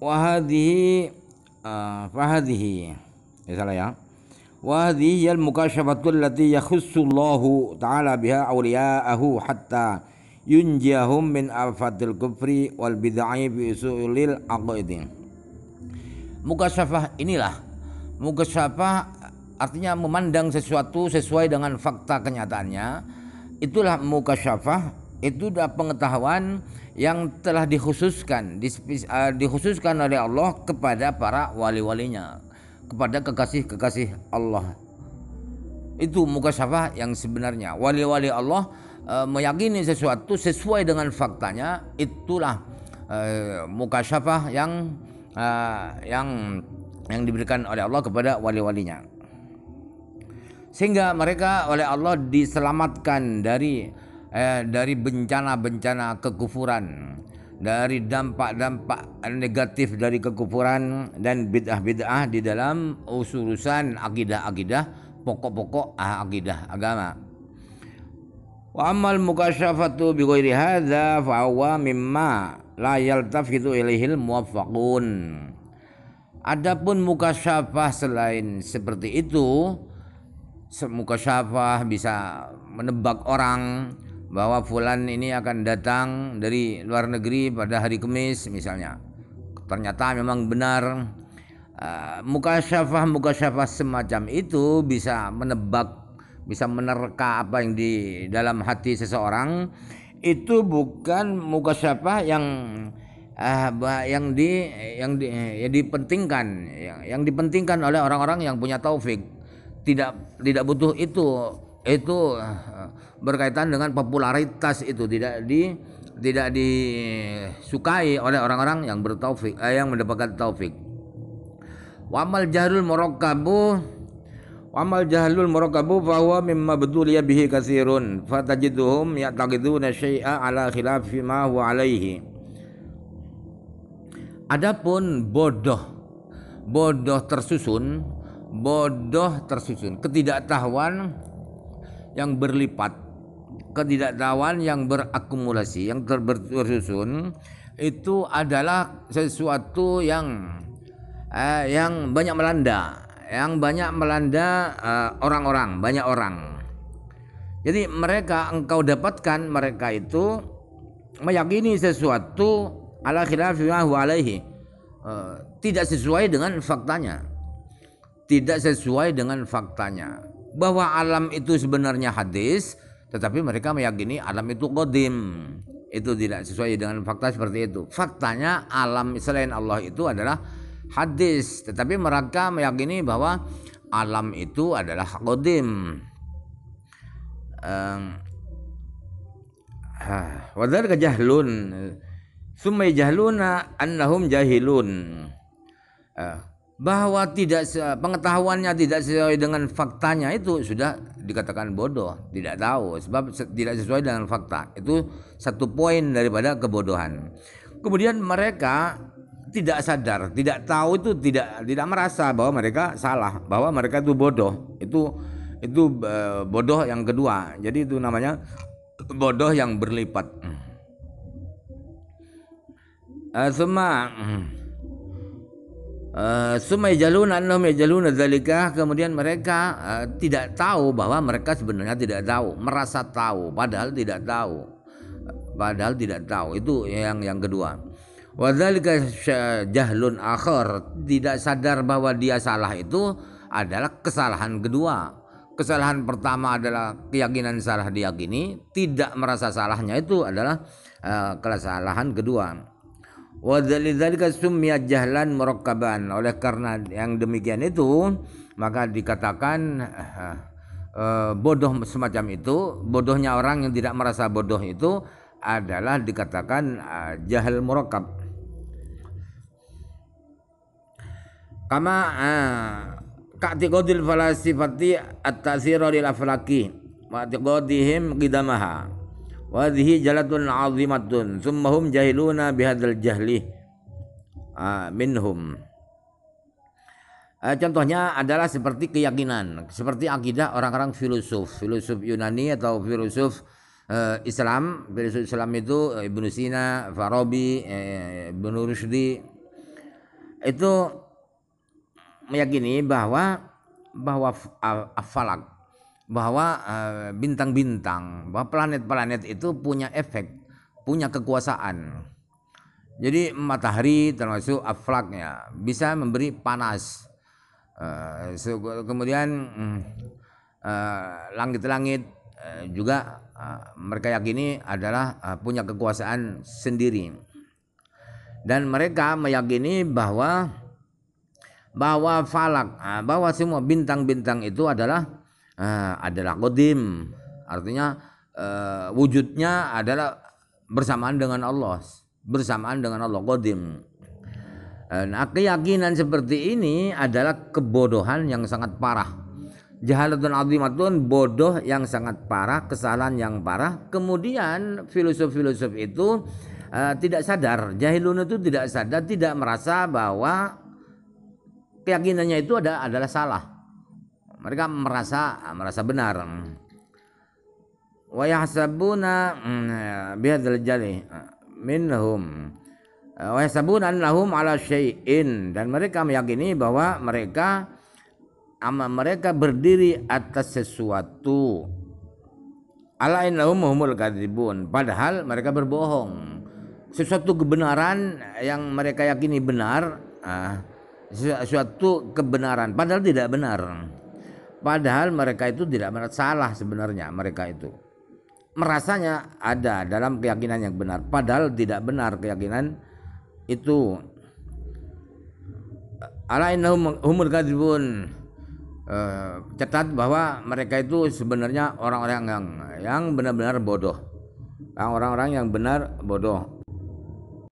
وهذه fahadihi فهذه salah ya وهذه هي المكاشفة التي يخص الله تعالى بها أولياءه حتى ينجيهم من آفات الكفر والبدع بأصول العقائد mukashafah inilah mukashafah artinya memandang sesuatu sesuai dengan fakta kenyataannya Itulah mukashafah itu adalah pengetahuan yang telah dikhususkan eh, dikhususkan oleh Allah kepada para wali-walinya kepada kekasih-kekasih Allah itu mukasyafah yang sebenarnya wali-wali Allah eh, meyakini sesuatu sesuai dengan faktanya itulah uh, mukasyafah yang yang yang diberikan oleh Allah kepada wali-walinya sehingga mereka oleh Allah diselamatkan dari eh, dari bencana-bencana kekufuran, dari dampak-dampak negatif dari kekufuran dan bid'ah-bid'ah di dalam urusan akidah-akidah, pokok-pokok ah akidah agama. Wa amal mukasyafatu bi ghairi hadza fa huwa mimma la yaltafitu ilaihil muwaffaqun. Adapun mukasyafah selain seperti itu, mukasyafah bisa menebak orang, bahwa fulan ini akan datang dari luar negeri pada hari Kamis misalnya. Ternyata memang benar uh, muka mukasyafah semacam itu bisa menebak bisa menerka apa yang di dalam hati seseorang itu bukan mukasyafah yang uh, yang di yang di yang dipentingkan yang, yang dipentingkan oleh orang-orang yang punya taufik tidak tidak butuh itu itu eh, berkaitan dengan popularitas itu tidak di tidak disukai oleh orang-orang yang bertaufik eh, yang mendapatkan taufik. Wamal jahlul murakkabu wamal jahlul murakkabu fahuwa mimma ya bihi katsirun fatajiduhum ya'taqiduna syai'a ala khilafi ma huwa alaihi. Adapun bodoh bodoh tersusun bodoh tersusun ketidaktahuan yang berlipat, ketidaktahuan yang berakumulasi, yang tersusun itu adalah sesuatu yang eh, yang banyak melanda, yang banyak melanda eh, orang-orang, eh, banyak orang. Jadi mereka engkau dapatkan mereka itu meyakini sesuatu ala khilafi alaihi. Eh, tidak sesuai dengan faktanya. Tidak sesuai dengan faktanya bahwa alam itu sebenarnya hadis, tetapi mereka meyakini alam itu qadim. Itu tidak sesuai dengan fakta seperti itu. Faktanya alam selain Allah itu adalah hadis, tetapi mereka meyakini bahwa alam itu adalah qadim. Wadar kejahlun, sumai jahluna annahum jahilun. Eh, bahwa tidak pengetahuannya tidak sesuai dengan faktanya itu sudah dikatakan bodoh, tidak tahu sebab tidak sesuai dengan fakta. Itu satu poin daripada kebodohan. Kemudian mereka tidak sadar, tidak tahu itu tidak tidak merasa bahwa mereka salah, bahwa mereka itu bodoh. Itu itu e, bodoh yang kedua. Jadi itu namanya bodoh yang berlipat. Uh, e, semua Eh, sumai jaluna annahum yajaluna dzalika kemudian mereka uh, tidak tahu bahwa mereka sebenarnya tidak tahu, merasa tahu padahal tidak tahu. Padahal tidak tahu. Itu yang yang kedua. dzalika jahlun akhir, tidak sadar bahwa dia salah itu adalah kesalahan kedua. Kesalahan pertama adalah keyakinan salah diyakini, tidak merasa salahnya itu adalah uh, kesalahan kedua. Wadzalidzalika dzalika jahlan murakkaban oleh karena yang demikian itu maka dikatakan uh, bodoh semacam itu bodohnya orang yang tidak merasa bodoh itu adalah dikatakan uh, jahal murakkab kama uh, ka'tiqadil falasifati at-ta'thira lil aflaki wa gidamaha wadhi jalatun azimatun Summahum jahiluna bihadal jahli ah, Minhum eh, Contohnya adalah seperti keyakinan Seperti akidah orang-orang filosof Filosof Yunani atau filosof eh, Islam Filosof Islam itu eh, Ibn Sina, Farabi, Ibnu Rushdi Itu meyakini bahwa bahwa afalak bahwa eh, bintang-bintang, bahwa planet-planet itu punya efek, punya kekuasaan. Jadi matahari termasuk aflaknya bisa memberi panas. Eh, kemudian hmm, eh, langit-langit juga mereka yakini adalah punya kekuasaan sendiri. Dan mereka meyakini bahwa bahwa falak, bahwa semua bintang-bintang itu adalah uh, adalah qadim artinya uh, wujudnya adalah bersamaan dengan Allah bersamaan dengan Allah qadim eh, nah keyakinan seperti ini adalah kebodohan yang sangat parah jahalatun azimatun kan bodoh yang sangat parah kesalahan yang parah kemudian filosof-filosof itu uh, tidak sadar jahilun itu tidak sadar tidak merasa bahwa keyakinannya itu ada adalah salah mereka merasa merasa benar wa yahsabuna mm, bihadzal jali minhum wa yahsabuna annahum ala syai'in dan mereka meyakini bahwa mereka ama mereka berdiri atas sesuatu ala innahum humul kadzibun padahal mereka berbohong sesuatu kebenaran yang mereka yakini benar ah, sesuatu kebenaran padahal tidak benar Padahal mereka itu tidak salah sebenarnya mereka itu. Merasanya ada dalam keyakinan yang benar. Padahal tidak benar keyakinan itu. Alainahum innahum humul kadzibun. Eh, catat bahwa mereka itu sebenarnya orang-orang yang yang benar-benar bodoh. Orang-orang yang benar bodoh